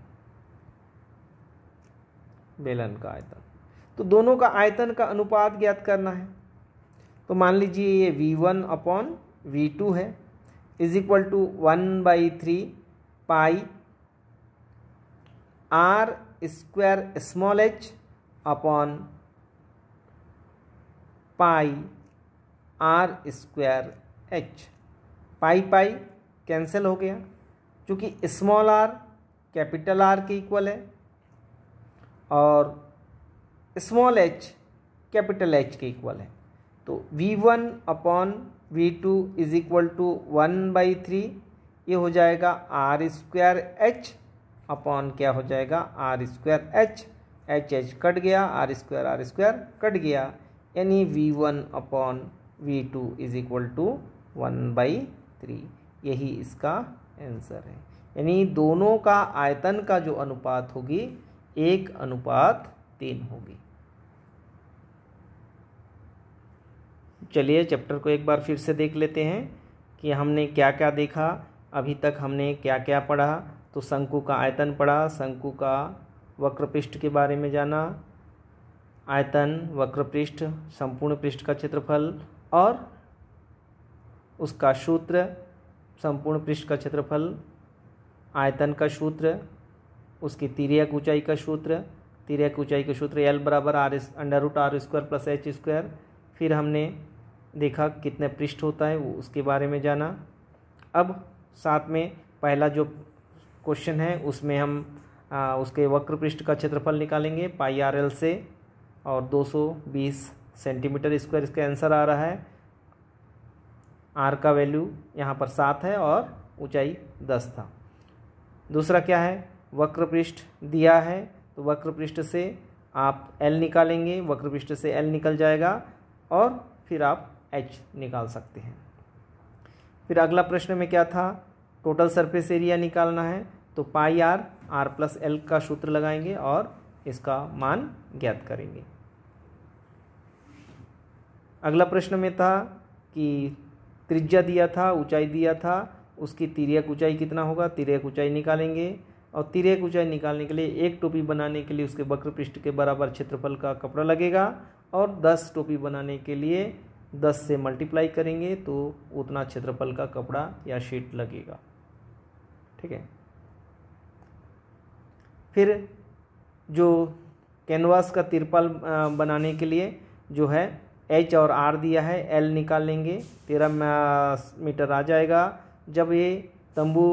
A: बेलन का आयतन तो दोनों का आयतन का अनुपात ज्ञात करना है तो मान लीजिए ये v1 अपॉन वी है is equal to one by three pi r square small h upon pi r square h pi pi cancel हो गया क्योंकि स्मॉल आर कैपिटल आर के इक्वल है और स्मॉल एच कैपिटल एच के equal है तो v one upon v two is equal to one by three ये हो जाएगा आर स्क्वायर एच अपॉन क्या हो जाएगा r square h h h cut गया r square r square cut गया यानी v one upon v two is equal to one by three यही इसका आंसर है यानी दोनों का आयतन का जो अनुपात होगी एक अनुपात तीन होगी चलिए चैप्टर को एक बार फिर से देख लेते हैं कि हमने क्या क्या देखा अभी तक हमने क्या क्या पढ़ा तो शंकु का आयतन पढ़ा शंकु का वक्रपृष्ठ के बारे में जाना आयतन वक्रपृष्ठ संपूर्ण पृष्ठ का क्षेत्रफल और उसका सूत्र संपूर्ण पृष्ठ का क्षेत्रफल आयतन का सूत्र उसकी तिरक ऊंचाई का सूत्र तिरक ऊंचाई का सूत्र एल बराबर r under root r square plus h square फिर हमने देखा कितने पृष्ठ होता है वो उसके बारे में जाना अब साथ में पहला जो क्वेश्चन है उसमें हम आ, उसके वक्र पृष्ठ का क्षेत्रफल निकालेंगे पाई आर एल से और 220 सेंटीमीटर स्क्वायर इसका आंसर आ रहा है आर का वैल्यू यहाँ पर सात है और ऊंचाई दस था दूसरा क्या है वक्र पृष्ठ दिया है तो वक्र पृष्ठ से आप एल निकालेंगे वक्र पृष्ठ से एल निकल जाएगा और फिर आप एच निकाल सकते हैं फिर अगला प्रश्न में क्या था टोटल सरफेस एरिया निकालना है तो pi r r plus l का सूत्र लगाएंगे और इसका मान ज्ञात करेंगे अगला प्रश्न में था कि त्रिज्या दिया था ऊंचाई दिया था उसकी तिरक ऊंचाई कितना होगा तिरक ऊंचाई निकालेंगे और तिरक ऊंचाई निकालने के लिए एक टोपी बनाने के लिए उसके वक्र पृष्ठ के बराबर क्षेत्रफल का कपड़ा लगेगा और दस टोपी बनाने के लिए दस से मल्टीप्लाई करेंगे तो उतना क्षेत्रफल का कपड़ा या शीट लगेगा ठीक है फिर जो कैनवास का तिरपाल बनाने के लिए जो है एच और आर दिया है एल निकाल लेंगे तेरह मीटर आ जाएगा जब ये तंबू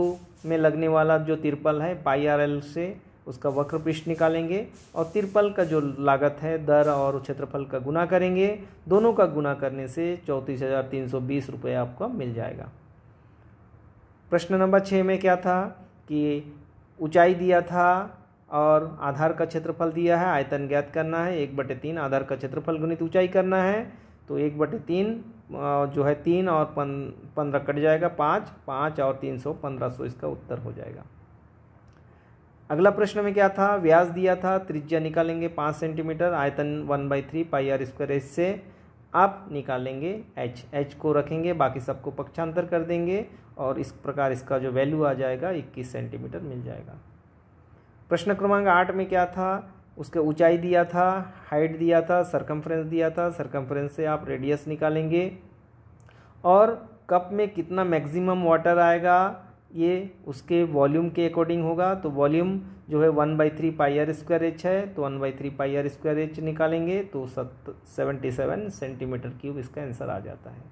A: में लगने वाला जो तिरपल है पाई आर एल से उसका वक्र पृष्ठ निकालेंगे और तिरपल का जो लागत है दर और क्षेत्रफल का गुना करेंगे दोनों का गुना करने से चौंतीस हज़ार तीन सौ बीस रुपये आपको मिल जाएगा प्रश्न नंबर छः में क्या था कि ऊंचाई दिया था और आधार का क्षेत्रफल दिया है आयतन ज्ञात करना है एक बटे तीन आधार का क्षेत्रफल गुणित ऊंचाई करना है तो एक बटे तीन जो है तीन और पन पंद्रह कट जाएगा पाँच पाँच और तीन सौ पंद्रह सौ इसका उत्तर हो जाएगा अगला प्रश्न में क्या था व्यास दिया था त्रिज्या निकालेंगे पाँच सेंटीमीटर आयतन one by three pi r square h से आप निकालेंगे एच एच को रखेंगे बाकी सबको पक्षांतर कर देंगे और इस प्रकार इसका जो वैल्यू आ जाएगा इक्कीस सेंटीमीटर मिल जाएगा प्रश्न क्रमांक आठ में क्या था उसके ऊंचाई दिया था हाइट दिया था सरकमफ्रेंस दिया था सरकमफ्रेंस से आप रेडियस निकालेंगे और कप में कितना मैक्सिमम वाटर आएगा ये उसके वॉल्यूम के अकॉर्डिंग होगा तो वॉल्यूम जो है one by three pi r square h है तो one by three pi r square h निकालेंगे तो सत सेवेंटी सेवन सेंटीमीटर क्यूब इसका आंसर आ जाता है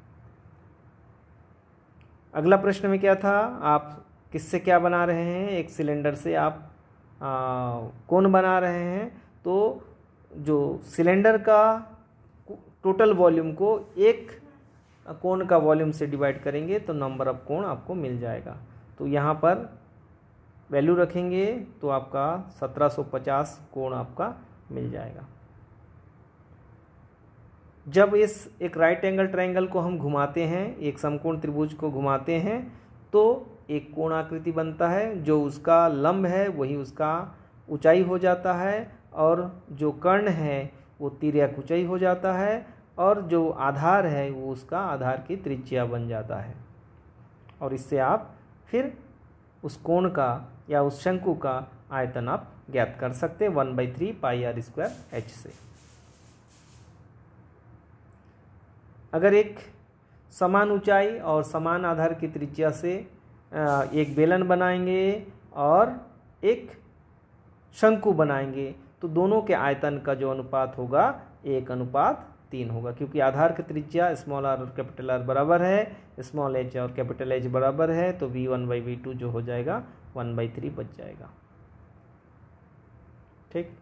A: अगला प्रश्न में क्या था आप किससे क्या बना रहे हैं एक सिलेंडर से आप कौन बना रहे हैं तो जो सिलेंडर का टोटल वॉल्यूम को एक कोण का वॉल्यूम से डिवाइड करेंगे तो नंबर ऑफ कोण आपको मिल जाएगा तो यहाँ पर वैल्यू रखेंगे तो आपका 1750 कोण आपका मिल जाएगा जब इस एक राइट एंगल ट्रायंगल को हम घुमाते हैं एक समकोण त्रिभुज को घुमाते हैं तो एक कोण आकृति बनता है जो उसका लंब है वही उसका ऊंचाई हो जाता है और जो कर्ण है वो तिरक ऊंचाई हो जाता है और जो आधार है वो उसका आधार की त्रिज्या बन जाता है और इससे आप फिर उस कोण का या उस शंकु का आयतन आप ज्ञात कर सकते हैं one by three pi r square h से अगर एक समान ऊंचाई और समान आधार की त्रिज्या से एक बेलन बनाएंगे और एक शंकु बनाएंगे तो दोनों के आयतन का जो अनुपात होगा एक अनुपात तीन होगा क्योंकि आधार की त्रिज्या स्मॉल आर और कैपिटल आर बराबर है स्मॉल एच और कैपिटल एच बराबर है तो v one by v two जो हो जाएगा वन बाई थ्री बच जाएगा ठीक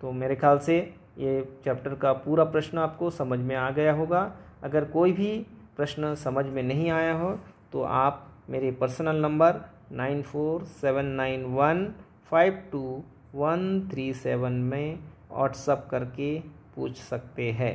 A: तो मेरे ख्याल से ये चैप्टर का पूरा प्रश्न आपको समझ में आ गया होगा अगर कोई भी प्रश्न समझ में नहीं आया हो तो आप मेरे personal number nine four seven nine one five two one three seven में व्हाट्सअप करके पूछ सकते हैं